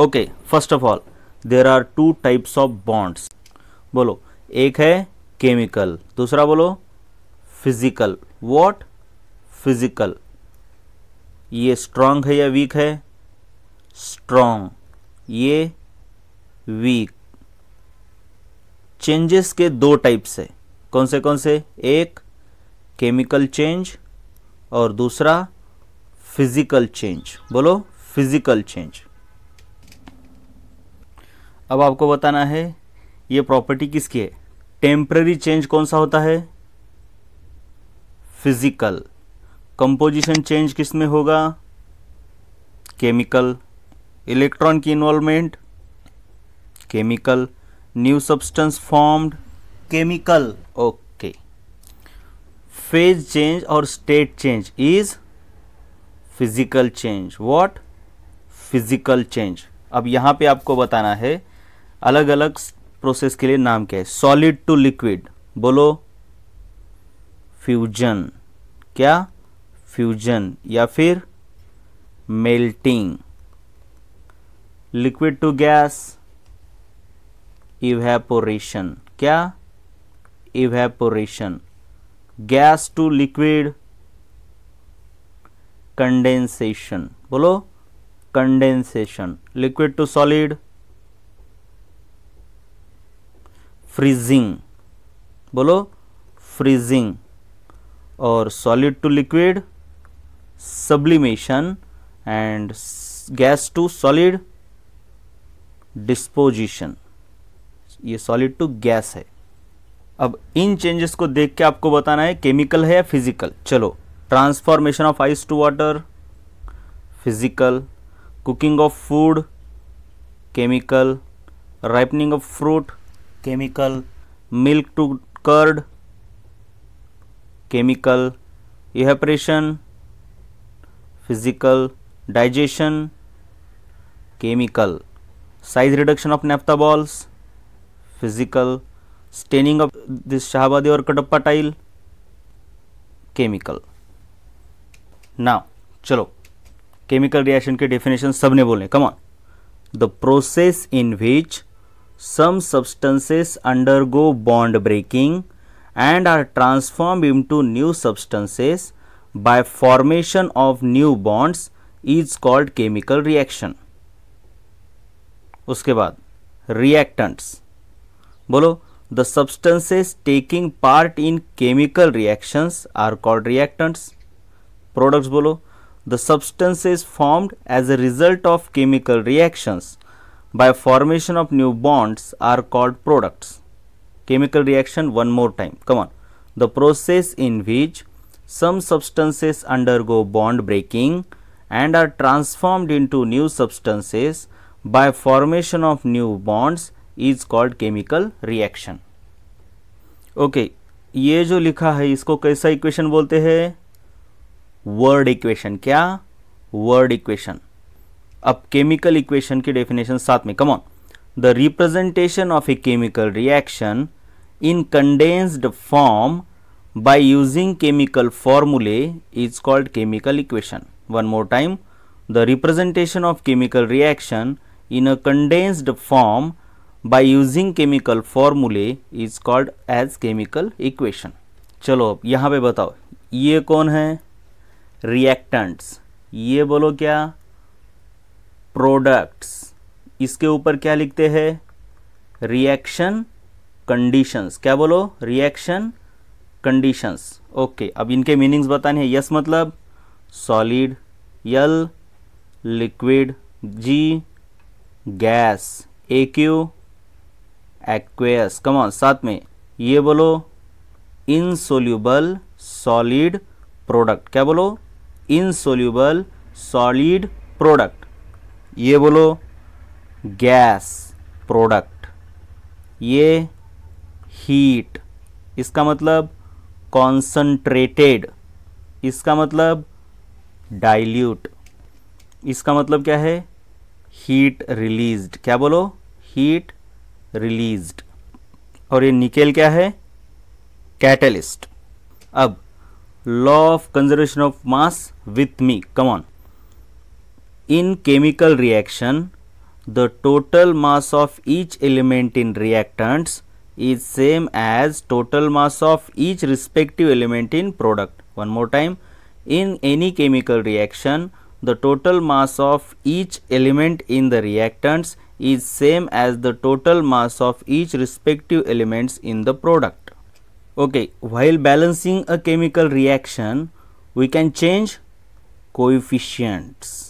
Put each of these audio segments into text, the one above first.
Okay first of all there are two types of bonds बोलो एक है chemical दूसरा बोलो फिजिकल वॉट फिजिकल ये स्ट्रांग है या वीक है स्ट्रांग ये वीक चेंजेस के दो टाइप्स है कौन से कौन से एक केमिकल चेंज और दूसरा फिजिकल चेंज बोलो फिजिकल चेंज अब आपको बताना है ये प्रॉपर्टी किसकी है टेम्प्ररी चेंज कौन सा होता है फिजिकल कंपोजिशन चेंज किस में होगा केमिकल इलेक्ट्रॉन की involvement chemical new substance formed chemical okay phase change और state change is physical change what physical change अब यहां पे आपको बताना है अलग अलग प्रोसेस के लिए नाम क्या है सॉलिड टू लिक्विड बोलो फ्यूजन क्या फ्यूजन या फिर melting liquid to gas evaporation क्या evaporation gas to liquid condensation बोलो condensation liquid to solid freezing बोलो फ्रीजिंग और solid to liquid sublimation and gas to solid disposition ये सॉलिड टू गैस है अब इन चेंजेस को देख के आपको बताना है केमिकल है या फिजिकल चलो transformation of ice to water physical cooking of food chemical ripening of fruit chemical milk to curd chemical expression physical digestion chemical size reduction of naphtha balls physical staining of this Shahabadi और Cuddapah tile chemical now चलो chemical reaction के definition सबने बोले come on the process in which some substances undergo bond breaking and are transformed into new substances by formation of new bonds is called chemical reaction. उसके बाद reactants बोलो the substances taking part in chemical reactions are called reactants. Products बोलो the substances formed as a result of chemical reactions by formation of new bonds are called products. Chemical reaction one more time. Come on. The process in which some substances undergo bond breaking and are transformed into new substances by formation of new bonds is called chemical reaction. Okay, ये जो लिखा है इसको कैसा equation बोलते हैं word equation क्या word equation अब केमिकल इक्वेशन की डेफिनेशन साथ में come on the representation of a chemical reaction in condensed form by using chemical formulae is called chemical equation one more time the representation of chemical reaction in a condensed form by using chemical formulae is called as chemical equation चलो अब यहां पर बताओ ये कौन है reactants ये बोलो क्या प्रोडक्ट्स इसके ऊपर क्या लिखते हैं रिएक्शन कंडीशंस क्या बोलो रिएक्शन कंडीशंस ओके अब इनके मीनिंग्स बताने हैं यस मतलब solid L liquid G gas A Q aqueous come on साथ में ये बोलो इनसोल्यूबल सॉलिड प्रोडक्ट क्या बोलो इनसोल्यूबल सॉलिड प्रोडक्ट ये बोलो गैस प्रोडक्ट ये हीट इसका मतलब कॉन्सनट्रेटेड इसका मतलब डाइल्यूट इसका मतलब क्या है हीट रिलीज्ड क्या बोलो हीट रिलीज्ड और ये निकेल क्या है कैटलिस्ट अब law of conservation of mass with me come on In chemical reaction, the total mass of each element in reactants is same as total mass of each respective element in product. One more time, in any chemical reaction, the total mass of each element in the reactants is same as the total mass of each respective elements in the product. Okay, while balancing a chemical reaction, we can change coefficients.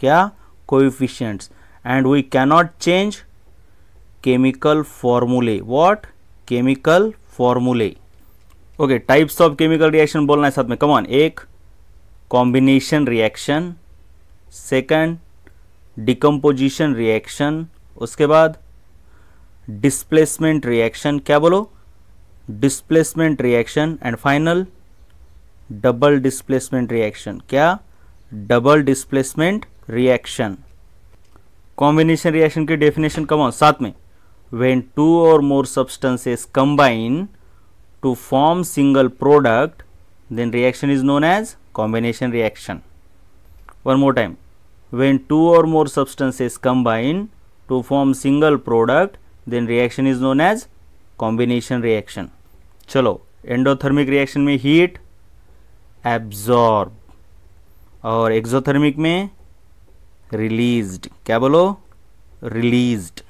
क्या coefficients and we cannot change chemical formulae what chemical formulae okay types of chemical reaction बोलना है साथ में come on एक combination reaction second decomposition reaction उसके बाद displacement reaction क्या बोलो displacement reaction and final double displacement reaction क्या double displacement reaction combination reaction की डेफिनेशन कब साथ में वेन टू और more substances combine to form single product then reaction is known as combination reaction one more time when two और more substances combine to form single product then reaction is known as combination reaction चलो endothermic reaction में heat absorb और exothermic में released क्या बोलो released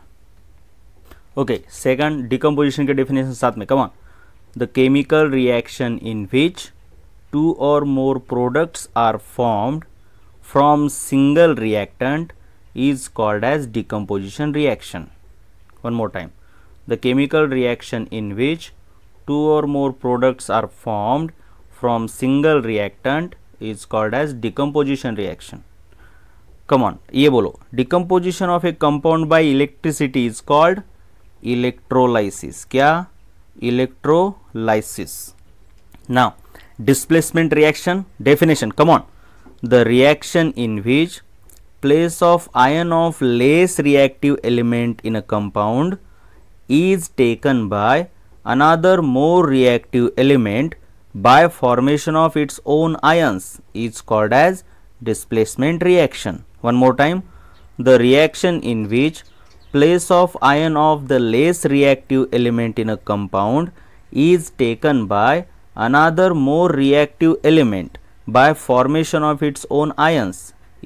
okay second decomposition के definition साथ में कमान the chemical reaction in which two और more products are formed from single reactant is called as decomposition reaction one more time the chemical reaction in which two और more products are formed from single reactant is called as decomposition reaction Come on, ये बोलो decomposition of a compound by electricity is called electrolysis क्या electrolysis now displacement reaction definition come on the reaction in which place of ion of less reactive element in a compound is taken by another more reactive element by formation of its own ions is called as displacement reaction One more time, the reaction in which place of ion of the less reactive element in a compound is taken by another more reactive element by formation of its own ions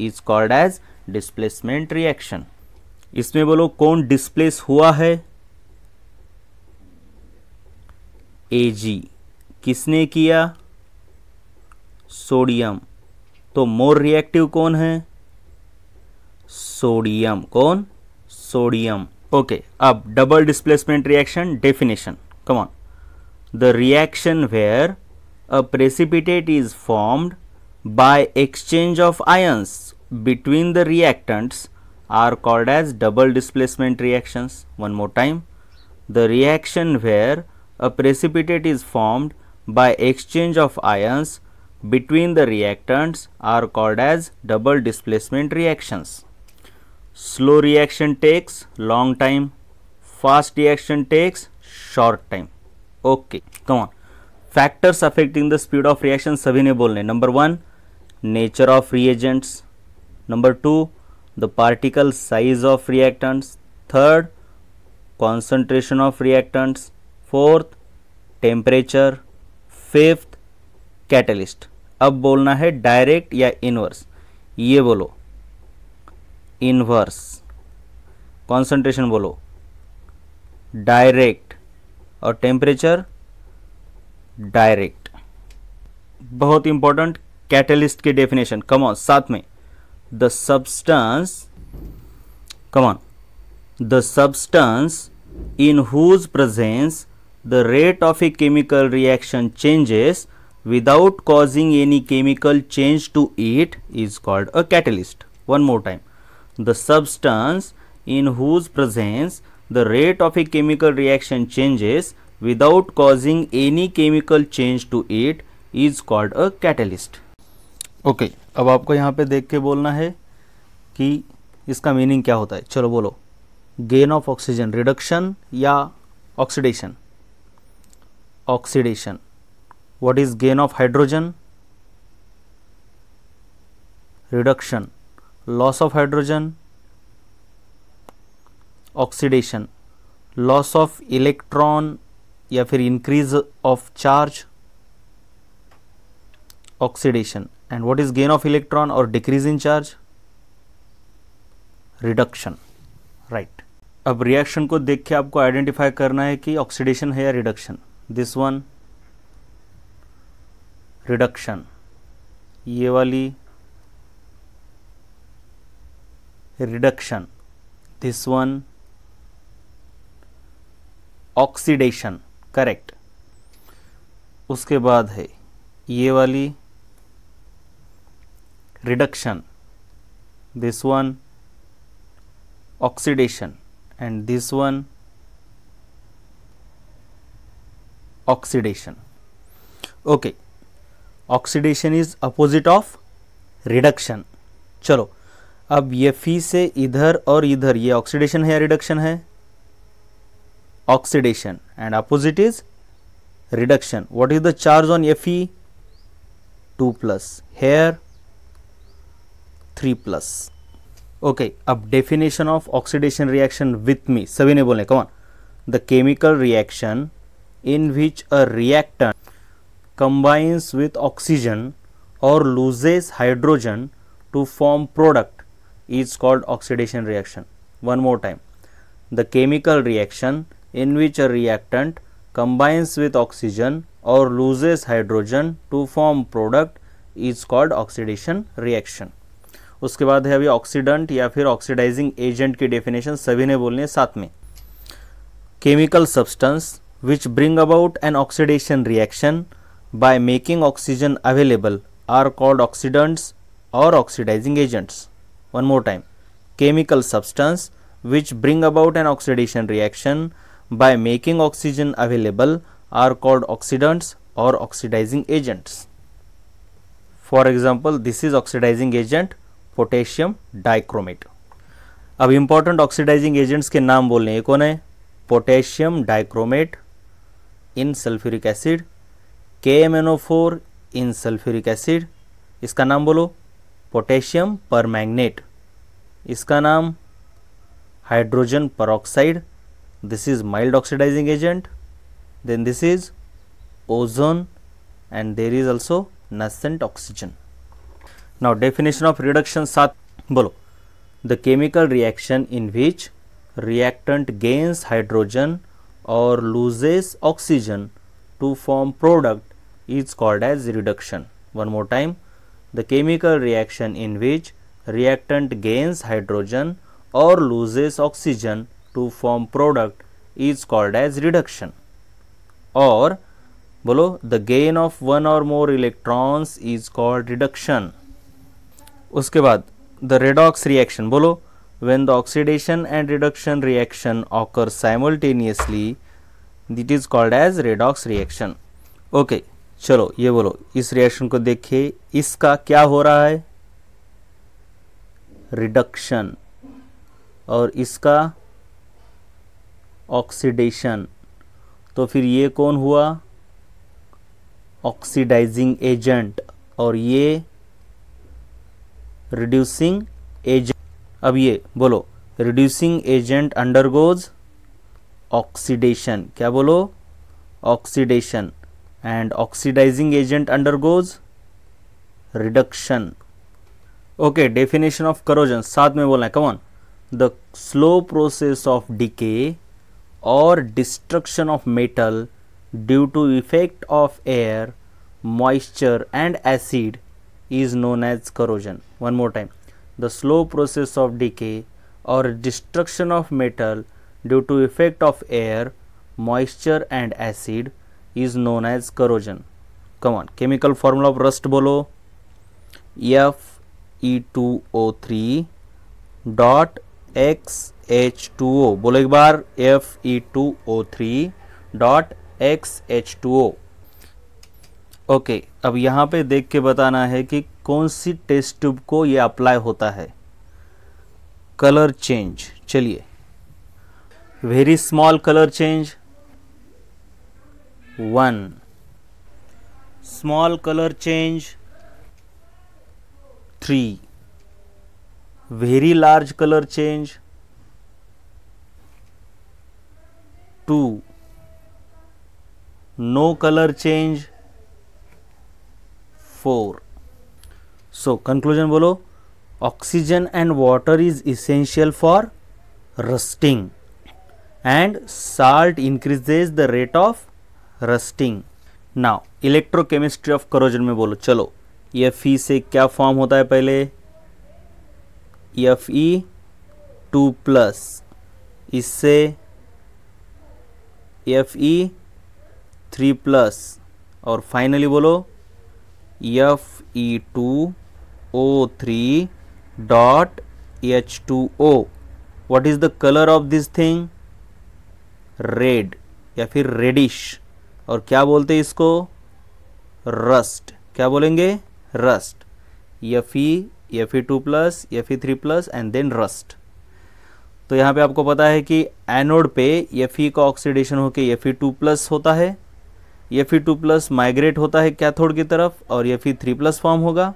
is called as displacement reaction. isme bolo kon displace hua hai ag किसने किया sodium तो more reactive कौन है sodium कौन sodium okay double displacement reaction definition. Come on. the reaction where a precipitate is formed by exchange of ions between the reactants are called as double displacement reactions. One more time, the reaction where a precipitate is formed by exchange of ions between the reactants are called as double displacement reactions. Slow reaction takes long time fast reaction takes short time okay come on factors affecting the speed of reaction सभी ने बोलने number one nature of reagents number two the particle size of reactants third concentration of reactants fourth temperature fifth catalyst अब बोलना है direct या inverse ये बोलो inverse concentration बोलो डायरेक्ट और टेम्परेचर डायरेक्ट बहुत इंपॉर्टेंट कैटलिस्ट के डेफिनेशन कमॉन साथ में the substance come on the substance in whose presence the rate of a chemical reaction changes without causing any chemical change to it is called a catalyst one more time the substance in whose presence the rate of a chemical reaction changes without causing any chemical change to it is called a catalyst. Okay okay, अब आपको यहाँ पे देख के बोलना है कि इसका मीनिंग क्या होता है चलो बोलो गेन ऑफ ऑक्सीजन रिडक्शन या oxidation oxidation what is gain of hydrogen reduction loss of hydrogen oxidation loss of electron या फिर increase of charge oxidation and what is gain of electron और decrease in charge reduction right अब reaction को देख के आपको identify करना है कि ऑक्सीडेशन है या रिडक्शन दिस वन रिडक्शन ये वाली reduction this one oxidation correct उसके बाद है ये वाली reduction this one oxidation and this one oxidation okay oxidation is opposite of reduction चलो अब ये फी से इधर और इधर ये ऑक्सीडेशन है या रिडक्शन है oxidation and opposite is reduction what is the charge on F E two plus here three plus okay अब definition of oxidation reaction with me सभी ने बोले कौन the chemical reaction in which a reactant combines with oxygen और loses hydrogen to form product is called oxidation reaction. One more time, the chemical reaction in which a reactant combines with oxygen or loses hydrogen to form product is called oxidation reaction. उसके बाद है अभी oxidant या फिर oxidising agent की definition सभी ने बोलनी है साथ में chemical substance which bring about an oxidation reaction by making oxygen available are called oxidants or oxidizing agents. one more time chemical substance which bring about an oxidation reaction by making oxygen available are called oxidants or oxidizing agents for example this is oxidizing agent potassium dichromate अब important oxidizing agents के नाम बोल रहे हैं कौन है potassium dichromate in sulphuric acid K M N O four in sulphuric acid इसका नाम बोलो पोटेशियम पर इसका नाम hydrogen peroxide this is mild oxidizing agent then this is ozone and there is also nascent oxygen now definition of reduction सात बोलो the chemical reaction in which reactant gains hydrogen और loses oxygen to form product is called as reduction one more time the chemical reaction in which reactant gains hydrogen or loses oxygen to form product is called as reduction or below the gain of one or more electrons is called reduction उसके बाद the redox reaction बोलो when the oxidation and reduction reaction occur simultaneously it is called as redox reaction okay चलो ये बोलो इस reaction को देखिए इसका क्या हो रहा है रिडक्शन और इसका ऑक्सीडेशन तो फिर ये कौन हुआ ऑक्सीडाइजिंग एजेंट और ये रिड्यूसिंग एजेंट अब ये बोलो रिड्यूसिंग एजेंट अंडरगोज ऑक्सीडेशन क्या बोलो oxidation and oxidizing agent undergoes reduction okay definition of corrosion साथ में बोलना come on the slow process of decay or destruction of metal due to effect of air moisture and acid is known as corrosion one more time the slow process of decay or destruction of metal due to effect of air moisture and acid is known as corrosion common chemical formula of rust बोलो F E two O three dot X H two O बोलो एक बार F E two O three dot X H two O okay अब यहाँ पे देख के बताना है कि कौन सी टेस्ट ट्यूब को ये अप्लाई होता है कलर चेंज चलिए very small colour change 1 small color change 3 very large color change 2 no color change 4 so conclusion bolo oxygen and water is essential for rusting and salt increases the rate of rusting now electrochemistry of corrosion में बोलो चलो F E से क्या form होता है पहले F E two plus इससे F E three plus और फाइनली बोलो F E two O three dot H two O what is the colour of this thing red या फिर रेडिश और क्या बोलते हैं इसको रस्ट क्या बोलेंगे rust F E F E two plus F E three plus and then rust तो यहाँ पे आपको पता है कि एनोड पे एफ ई का ऑक्सीडेशन होकर एफ ई टू प्लस होता है F E two plus migrate होता है कैथोड की तरफ और F E three plus form होगा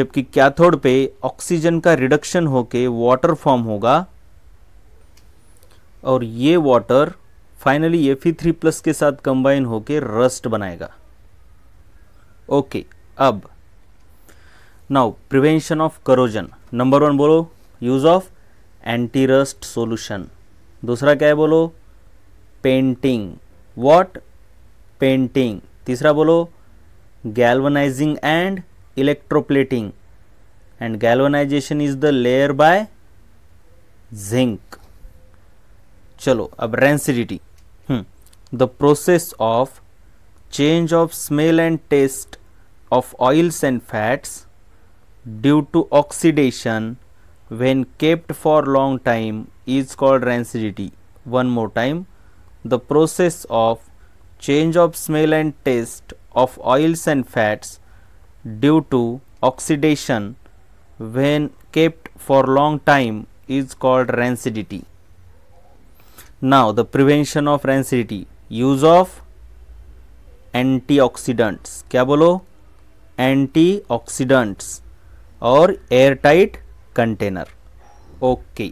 जबकि कैथोड पे ऑक्सीजन का रिडक्शन होके वाटर फॉर्म होगा और ये water finally F three plus के साथ कंबाइन होके रस्ट बनाएगा ओके अब now prevention of corrosion number one बोलो use of anti rust solution दूसरा क्या है बोलो पेंटिंग वॉट पेंटिंग तीसरा बोलो galvanizing and electroplating and galvanization is the layer by zinc चलो अब rancidity the process of change of smell and taste of oils and fats due to oxidation when kept for long time is called rancidity. One more time, the process of change of smell and taste of oils and fats due to oxidation when kept for long time is called rancidity. Now, the prevention of rancidity. Use of antioxidants क्या बोलो antioxidants और airtight container okay